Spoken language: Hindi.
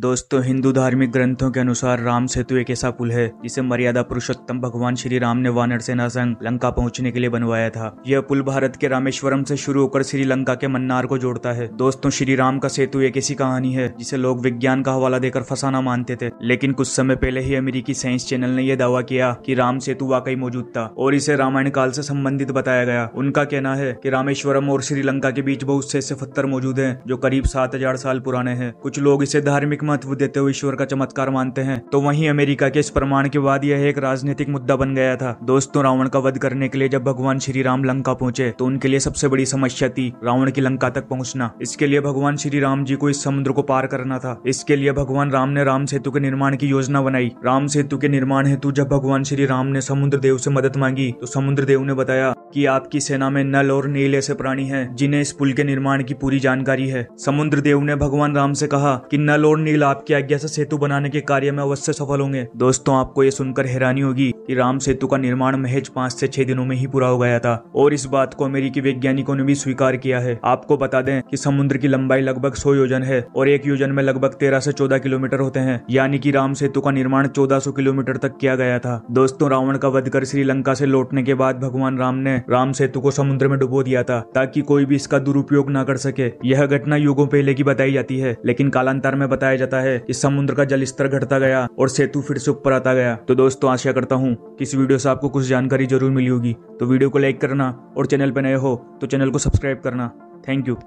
दोस्तों हिंदू धार्मिक ग्रंथों के अनुसार राम सेतु एक ऐसा पुल है जिसे मर्यादा पुरुषोत्तम भगवान श्री राम ने वानर सेना संघ लंका पहुंचने के लिए बनवाया था यह पुल भारत के रामेश्वरम से शुरू होकर श्रीलंका के मन्नार को जोड़ता है दोस्तों श्री राम का सेतु एक ऐसी कहानी है जिसे लोग विज्ञान का हवाला देकर फसाना मानते थे लेकिन कुछ समय पहले ही अमेरिकी साइंस चैनल ने यह दावा किया की कि राम सेतु वाकई मौजूद था और इसे रामायण काल से संबंधित बताया गया उनका कहना है की रामेश्वरम और श्रीलंका के बीच बहुत से ऐसे पत्थर मौजूद है जो करीब सात साल पुराने हैं कुछ लोग इसे धार्मिक महत्व देते हुए ईश्वर का चमत्कार मानते हैं तो वहीं अमेरिका के इस प्रमाण के बाद यह एक राजनीतिक मुद्दा बन गया था दोस्तों रावण का वध करने के लिए जब भगवान श्री राम लंका पहुंचे तो उनके लिए सबसे बड़ी समस्या थी रावण की लंका तक पहुंचना इसके लिए भगवान श्री राम जी को इस समुद्र को पार करना था इसके लिए भगवान राम ने राम सेतु के निर्माण की योजना बनाई राम सेतु के निर्माण हेतु जब भगवान श्री राम ने समुद्र देव से मदद मांगी तो समुद्र देव ने बताया कि आपकी सेना में नल और नील ऐसे प्राणी हैं जिन्हें इस पुल के निर्माण की पूरी जानकारी है समुद्र देव ने भगवान राम से कहा कि नल और नील रामलीला आपकी आज्ञा से सेतु बनाने के कार्य में अवश्य सफल होंगे दोस्तों आपको ये सुनकर हैरानी होगी कि राम सेतु का निर्माण महज पाँच से छह दिनों में ही पूरा हो गया था और इस बात को अमेरिकी वैज्ञानिकों ने भी स्वीकार किया है आपको बता दें कि समुद्र की लंबाई लगभग सौ योजन है और एक योजन में लगभग तेरह से चौदह किलोमीटर होते हैं यानी कि राम सेतु का निर्माण चौदह सौ किलोमीटर तक किया गया था दोस्तों रावण का वध कर श्रीलंका से लौटने के बाद भगवान राम ने राम सेतु को समुद्र में डुबो दिया था ताकि कोई भी इसका दुरुपयोग न कर सके यह घटना युगों पहले की बताई जाती है लेकिन कालांतर में बताया जाता जाता है इस समुद्र का जल स्तर घटता गया और सेतु फिर से ऊपर आता गया तो दोस्तों आशा करता हूँ कि इस वीडियो से आपको कुछ जानकारी जरूर मिली होगी तो वीडियो को लाइक करना और चैनल पर नए हो तो चैनल को सब्सक्राइब करना थैंक यू